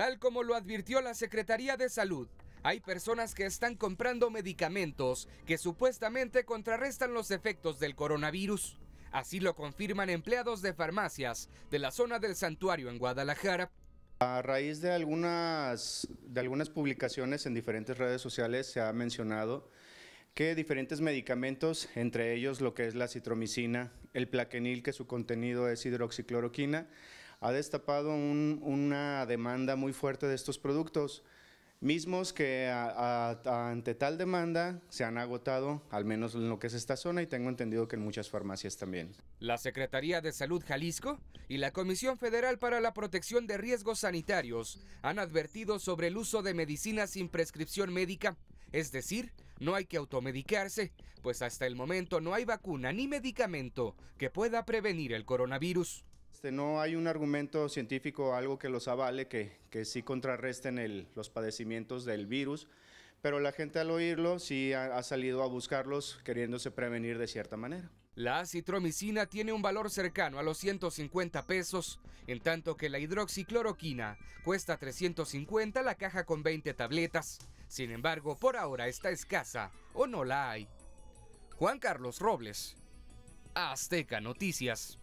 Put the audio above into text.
Tal como lo advirtió la Secretaría de Salud, hay personas que están comprando medicamentos que supuestamente contrarrestan los efectos del coronavirus. Así lo confirman empleados de farmacias de la zona del santuario en Guadalajara. A raíz de algunas, de algunas publicaciones en diferentes redes sociales se ha mencionado que diferentes medicamentos, entre ellos lo que es la citromicina, el plaquenil, que su contenido es hidroxicloroquina, ha destapado una demanda muy fuerte de estos productos, mismos que ante tal demanda se han agotado, al menos en lo que es esta zona, y tengo entendido que en muchas farmacias también. La Secretaría de Salud Jalisco y la Comisión Federal para la Protección de Riesgos Sanitarios han advertido sobre el uso de medicinas sin prescripción médica, es decir, no hay que automedicarse, pues hasta el momento no hay vacuna ni medicamento que pueda prevenir el coronavirus. Este, no hay un argumento científico, algo que los avale, que, sí contrarresten los padecimientos del virus, pero la gente al oírlo sí ha, salido a buscarlos queriéndose prevenir de cierta manera. La citromicina tiene un valor cercano a los 150 pesos, en tanto que la hidroxicloroquina cuesta 350 la caja con 20 tabletas. Sin embargo, por ahora está escasa o no la hay. Juan Carlos Robles, Azteca Noticias.